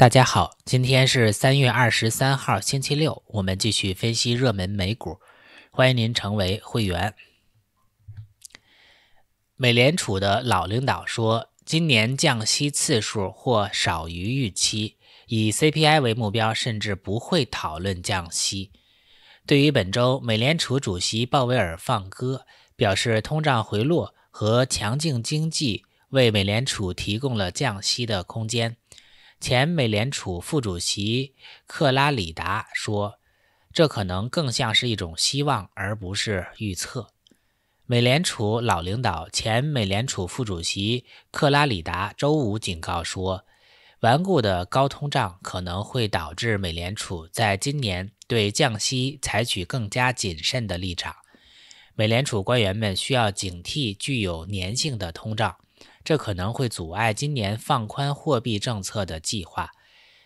大家好，今天是三月二十三号星期六，我们继续分析热门美股。欢迎您成为会员。美联储的老领导说，今年降息次数或少于预期，以 CPI 为目标，甚至不会讨论降息。对于本周美联储主席鲍威尔放歌，表示通胀回落和强劲经济为美联储提供了降息的空间。前美联储副主席克拉里达说：“这可能更像是一种希望，而不是预测。”美联储老领导、前美联储副主席克拉里达周五警告说：“顽固的高通胀可能会导致美联储在今年对降息采取更加谨慎的立场。”美联储官员们需要警惕具有粘性的通胀。这可能会阻碍今年放宽货币政策的计划。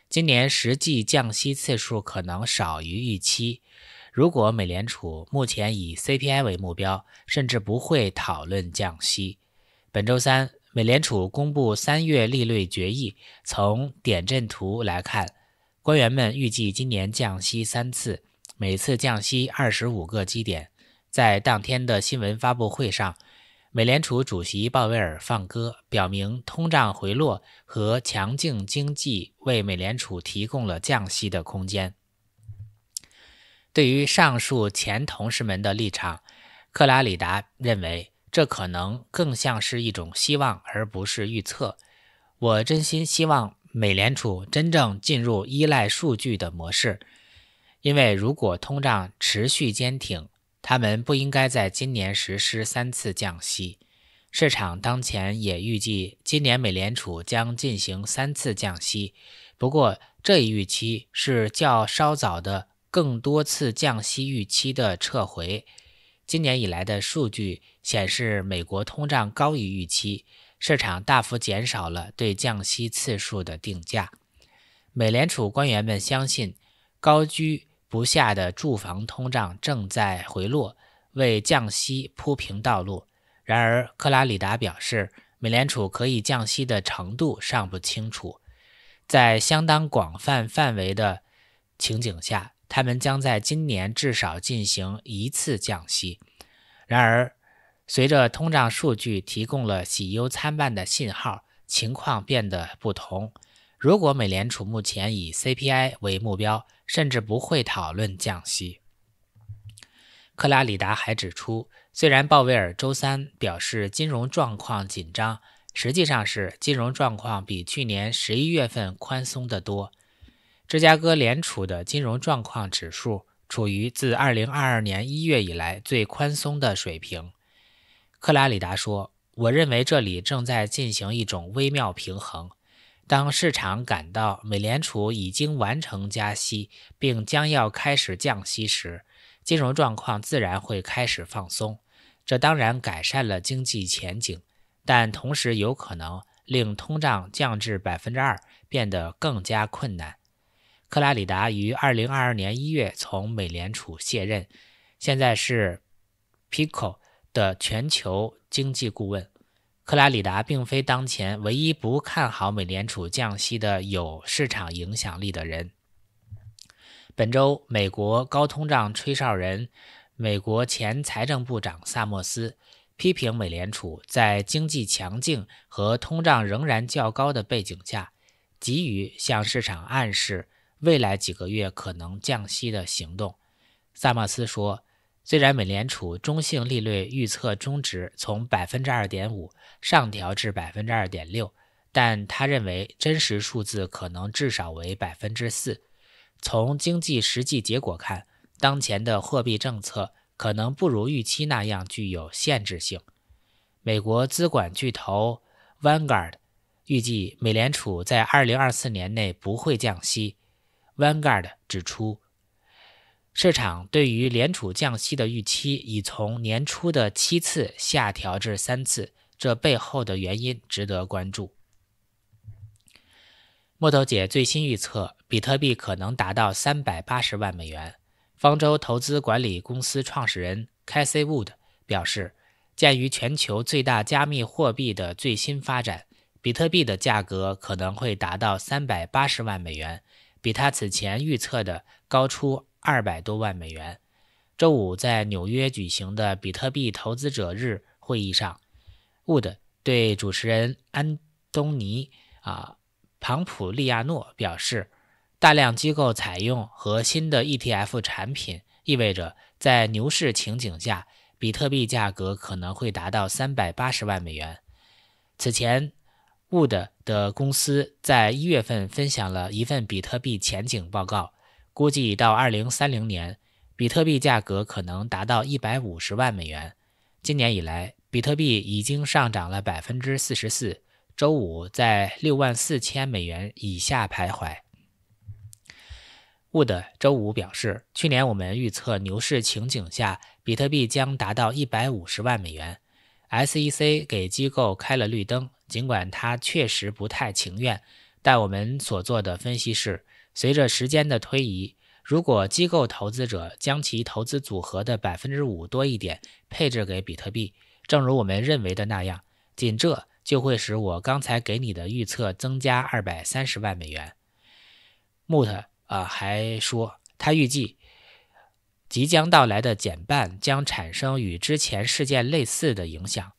今年实际降息次数可能少于预期。如果美联储目前以 CPI 为目标，甚至不会讨论降息。本周三，美联储公布三月利率决议。从点阵图来看，官员们预计今年降息三次，每次降息二十五个基点。在当天的新闻发布会上。美联储主席鲍威尔放歌，表明通胀回落和强劲经济为美联储提供了降息的空间。对于上述前同事们的立场，克拉里达认为这可能更像是一种希望而不是预测。我真心希望美联储真正进入依赖数据的模式，因为如果通胀持续坚挺，他们不应该在今年实施三次降息。市场当前也预计今年美联储将进行三次降息，不过这一预期是较稍早的更多次降息预期的撤回。今年以来的数据显示，美国通胀高于预期，市场大幅减少了对降息次数的定价。美联储官员们相信，高居。不下的住房通胀正在回落，为降息铺平道路。然而，克拉里达表示，美联储可以降息的程度尚不清楚。在相当广泛范围的情景下，他们将在今年至少进行一次降息。然而，随着通胀数据提供了喜忧参半的信号，情况变得不同。如果美联储目前以 CPI 为目标，甚至不会讨论降息。克拉里达还指出，虽然鲍威尔周三表示金融状况紧张，实际上是金融状况比去年十一月份宽松得多。芝加哥联储的金融状况指数处于自2022年一月以来最宽松的水平。克拉里达说：“我认为这里正在进行一种微妙平衡。”当市场感到美联储已经完成加息，并将要开始降息时，金融状况自然会开始放松。这当然改善了经济前景，但同时有可能令通胀降至百分之二变得更加困难。克拉里达于二零二二年一月从美联储卸任，现在是 Pico 的全球经济顾问。克拉里达并非当前唯一不看好美联储降息的有市场影响力的人。本周，美国高通胀吹哨人、美国前财政部长萨默斯批评美联储在经济强劲和通胀仍然较高的背景下，急于向市场暗示未来几个月可能降息的行动。萨默斯说。虽然美联储中性利率预测中值从百分之二点五上调至百分之二点六，但他认为真实数字可能至少为百分之四。从经济实际结果看，当前的货币政策可能不如预期那样具有限制性。美国资管巨头 Vanguard 预计，美联储在二零二四年内不会降息。Vanguard 指出。市场对于联储降息的预期已从年初的七次下调至三次，这背后的原因值得关注。木头姐最新预测，比特币可能达到三百八十万美元。方舟投资管理公司创始人 Casey Wood 表示，鉴于全球最大加密货币的最新发展，比特币的价格可能会达到三百八十万美元，比他此前预测的高出。二百多万美元。周五在纽约举行的比特币投资者日会议上，Wood 对主持人安东尼·啊庞普利亚诺表示：“大量机构采用和新的 ETF 产品，意味着在牛市情景下，比特币价格可能会达到三百八十万美元。”此前，Wood 的公司在一月份分享了一份比特币前景报告。估计到二零三零年，比特币价格可能达到一百五十万美元。今年以来，比特币已经上涨了百分之四十四。周五在六万四千美元以下徘徊。Wood 周五表示，去年我们预测牛市情景下，比特币将达到一百五十万美元。SEC 给机构开了绿灯，尽管他确实不太情愿，但我们所做的分析是。随着时间的推移，如果机构投资者将其投资组合的百分之五多一点配置给比特币，正如我们认为的那样，仅这就会使我刚才给你的预测增加二百三十万美元。穆特啊，还说他预计即将到来的减半将产生与之前事件类似的影响，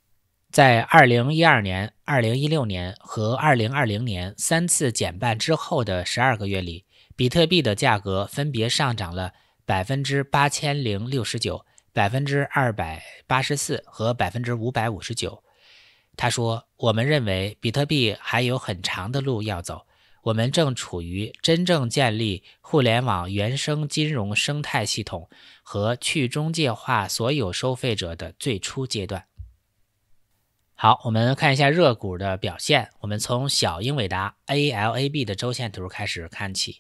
在二零一二年、二零一六年和二零二零年三次减半之后的十二个月里。比特币的价格分别上涨了百分之八千零六十九、百分之二百八十四和百分之五百五十九。他说：“我们认为比特币还有很长的路要走，我们正处于真正建立互联网原生金融生态系统和去中介化所有消费者的最初阶段。”好，我们看一下热股的表现。我们从小英伟达 （ALAB） 的周线图开始看起。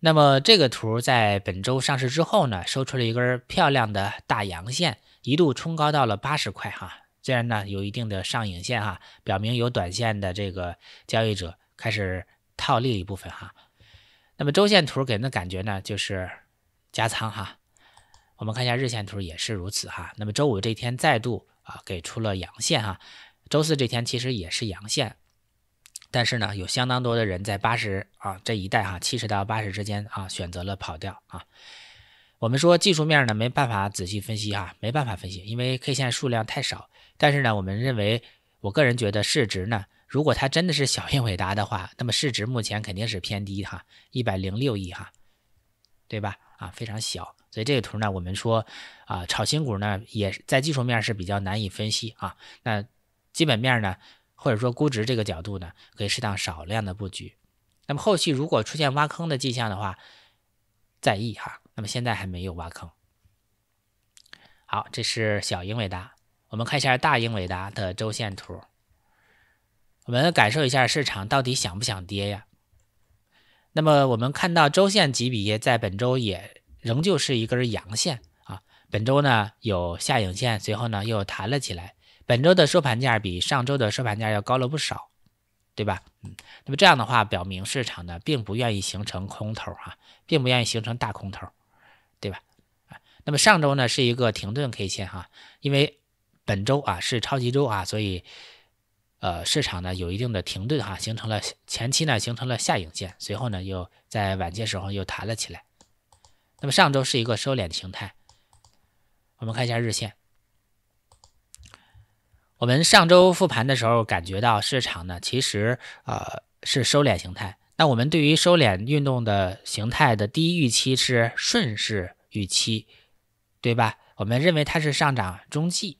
那么这个图在本周上市之后呢，收出了一根漂亮的大阳线，一度冲高到了八十块哈。虽然呢有一定的上影线哈，表明有短线的这个交易者开始套利一部分哈。那么周线图给人的感觉呢就是加仓哈。我们看一下日线图也是如此哈。那么周五这天再度啊给出了阳线哈，周四这天其实也是阳线。但是呢，有相当多的人在八十啊这一代哈，七十到八十之间啊，选择了跑掉啊。我们说技术面呢，没办法仔细分析哈，没办法分析，因为 K 线数量太少。但是呢，我们认为，我个人觉得市值呢，如果它真的是小英伟达的话，那么市值目前肯定是偏低哈，一百零六亿哈，对吧？啊，非常小。所以这个图呢，我们说啊，炒新股呢，也在技术面是比较难以分析啊。那基本面呢？或者说估值这个角度呢，可以适当少量的布局。那么后续如果出现挖坑的迹象的话，在意哈。那么现在还没有挖坑。好，这是小英伟达。我们看一下大英伟达的周线图，我们感受一下市场到底想不想跌呀？那么我们看到周线级别在本周也仍旧是一根阳线啊。本周呢有下影线，随后呢又弹了起来。本周的收盘价比上周的收盘价要高了不少，对吧？嗯，那么这样的话，表明市场呢并不愿意形成空头啊，并不愿意形成大空头，对吧？啊，那么上周呢是一个停顿 K 线哈，因为本周啊是超级周啊，所以呃市场呢有一定的停顿哈，形成了前期呢形成了下影线，随后呢又在晚间时候又弹了起来。那么上周是一个收敛形态，我们看一下日线。我们上周复盘的时候，感觉到市场呢，其实呃是收敛形态。那我们对于收敛运动的形态的第一预期是顺势预期，对吧？我们认为它是上涨中继。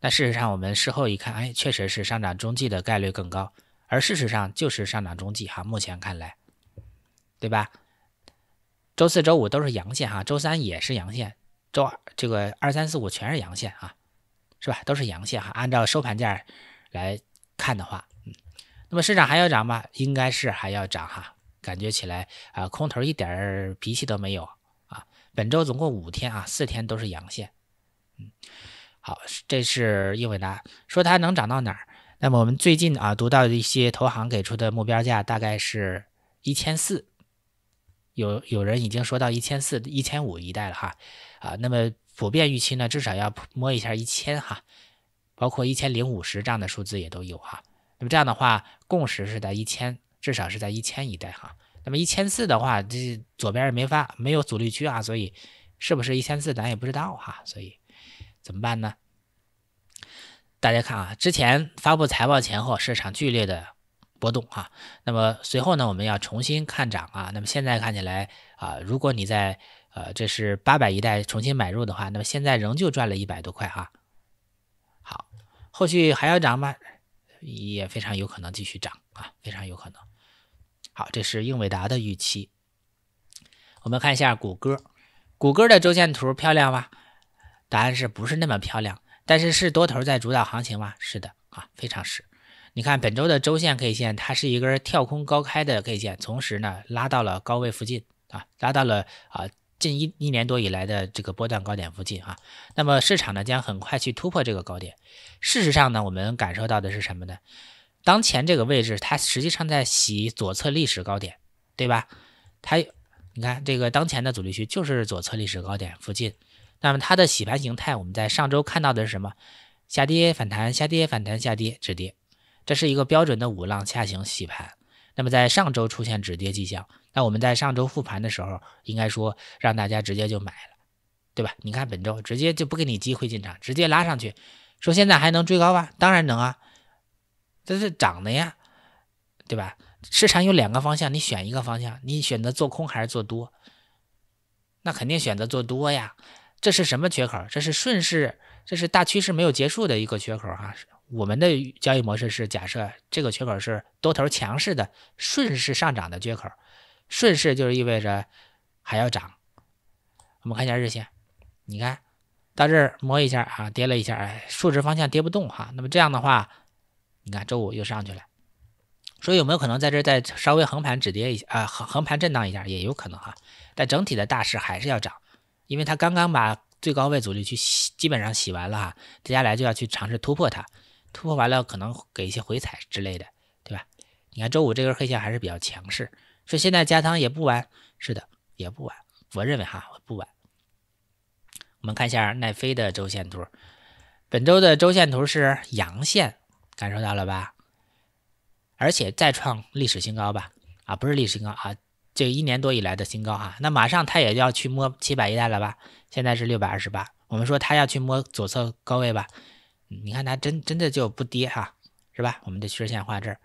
那事实上我们事后一看，哎，确实是上涨中继的概率更高。而事实上就是上涨中继哈，目前看来，对吧？周四周五都是阳线哈，周三也是阳线，周二这个二三四五全是阳线啊。是吧？都是阳线哈。按照收盘价来看的话，嗯，那么市场还要涨吗？应该是还要涨哈。感觉起来啊，空头一点脾气都没有啊。本周总共五天啊，四天都是阳线，嗯，好，这是英伟达说它能涨到哪儿？那么我们最近啊，读到一些投行给出的目标价，大概是一千四。有有人已经说到一千四、一千五一带了哈，啊，那么普遍预期呢，至少要摸一下一千哈，包括一千零五十这样的数字也都有哈。那么这样的话，共识是在一千，至少是在一千一带哈。那么一千四的话，这左边也没发，没有阻力区啊，所以是不是一千四咱也不知道哈，所以怎么办呢？大家看啊，之前发布财报前后，市场剧烈的。波动哈，那么随后呢，我们要重新看涨啊。那么现在看起来啊，如果你在呃，这是八百一带重新买入的话，那么现在仍旧赚了一百多块啊。好，后续还要涨吗？也非常有可能继续涨啊，非常有可能。好，这是英伟达的预期。我们看一下谷歌，谷歌的周线图漂亮吗？答案是不是那么漂亮，但是是多头在主导行情吗？是的啊，非常是。你看本周的周线 K 线，它是一根跳空高开的 K 线，同时呢拉到了高位附近啊，拉到了啊近一一年多以来的这个波段高点附近啊。那么市场呢将很快去突破这个高点。事实上呢，我们感受到的是什么呢？当前这个位置它实际上在洗左侧历史高点，对吧？它，你看这个当前的阻力区就是左侧历史高点附近。那么它的洗盘形态，我们在上周看到的是什么？下跌反弹，下跌反弹，下跌止跌。这是一个标准的五浪下行洗盘，那么在上周出现止跌迹象，那我们在上周复盘的时候，应该说让大家直接就买了，对吧？你看本周直接就不给你机会进场，直接拉上去，说现在还能追高吗？当然能啊，这是涨的呀，对吧？市场有两个方向，你选一个方向，你选择做空还是做多？那肯定选择做多呀，这是什么缺口？这是顺势。这是大趋势没有结束的一个缺口哈，我们的交易模式是假设这个缺口是多头强势的顺势上涨的缺口，顺势就是意味着还要涨。我们看一下日线，你看到这儿摸一下啊，跌了一下，哎，竖直方向跌不动哈，那么这样的话，你看周五又上去了，所以有没有可能在这儿再稍微横盘止跌一下啊，横横盘震荡一下也有可能哈，但整体的大势还是要涨，因为它刚刚把。最高位阻力去洗，基本上洗完了哈，接下来就要去尝试突破它，突破完了可能给一些回踩之类的，对吧？你看周五这根黑线还是比较强势，所以现在加仓也不晚，是的，也不晚，我认为哈，不晚。我们看一下奈飞的周线图，本周的周线图是阳线，感受到了吧？而且再创历史新高吧？啊，不是历史新高啊，这一年多以来的新高啊，那马上它也要去摸七百一带了吧？现在是六百二十八，我们说它要去摸左侧高位吧？你看它真真的就不跌哈，是吧？我们的趋势线画这儿，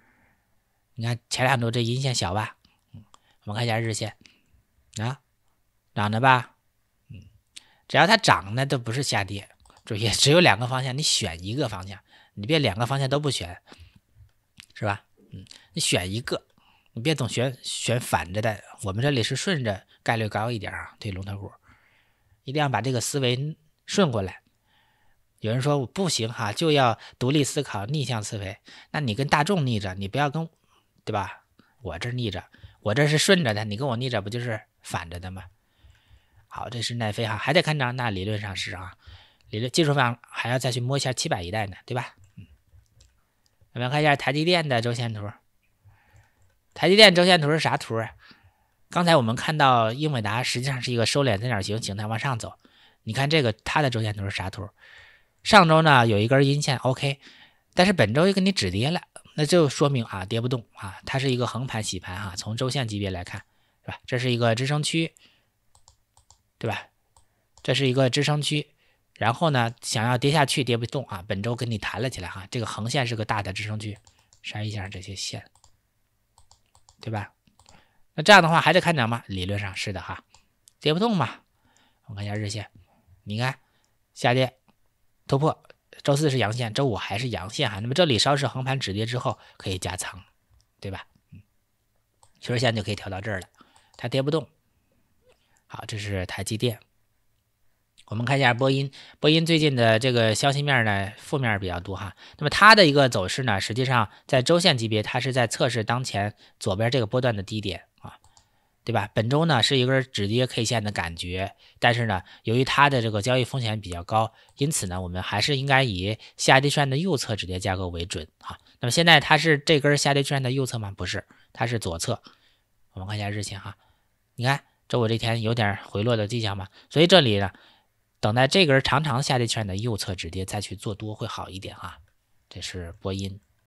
你看前两周这阴线小吧？我们看一下日线啊，涨的吧？嗯，只要它涨，那都不是下跌。注意，只有两个方向，你选一个方向，你别两个方向都不选，是吧？嗯，你选一个，你别总选选反着的。我们这里是顺着概率高一点啊，对龙头股。一定要把这个思维顺过来。有人说我不行哈，就要独立思考、逆向思维。那你跟大众逆着，你不要跟对吧？我这逆着，我这是顺着的，你跟我逆着不就是反着的吗？好，这是奈飞哈，还得看张，那理论上是啊，理论技术上还要再去摸一下七百一带呢，对吧？嗯，我们看一下台积电的周线图。台积电周线图是啥图？啊？刚才我们看到英伟达实际上是一个收敛三角形形态往上走，你看这个它的周线图是啥图？上周呢有一根阴线，OK，但是本周又给你止跌了，那就说明啊跌不动啊，它是一个横盘洗盘哈。从周线级别来看，是吧？这是一个支撑区，对吧？这是一个支撑区，然后呢想要跌下去跌不动啊，本周跟你弹了起来哈。这个横线是个大的支撑区，筛一下这些线，对吧？那这样的话还得看涨吗？理论上是的哈，跌不动嘛。我看一下日线，你看，下跌突破，周四是阳线，周五还是阳线哈。那么这里稍事横盘止跌之后可以加仓，对吧？嗯，趋势线就可以调到这儿了，它跌不动。好，这是台积电。我们看一下波音，波音最近的这个消息面呢负面比较多哈。那么它的一个走势呢，实际上在周线级别，它是在测试当前左边这个波段的低点。对吧？本周呢是一根止跌 K 线的感觉，但是呢，由于它的这个交易风险比较高，因此呢，我们还是应该以下跌圈的右侧止跌价格为准啊。那么现在它是这根下跌圈的右侧吗？不是，它是左侧。我们看一下日线哈，你看周五这天有点回落的迹象吧？所以这里呢，等待这根长长下跌圈的右侧止跌再去做多会好一点啊。这是波音。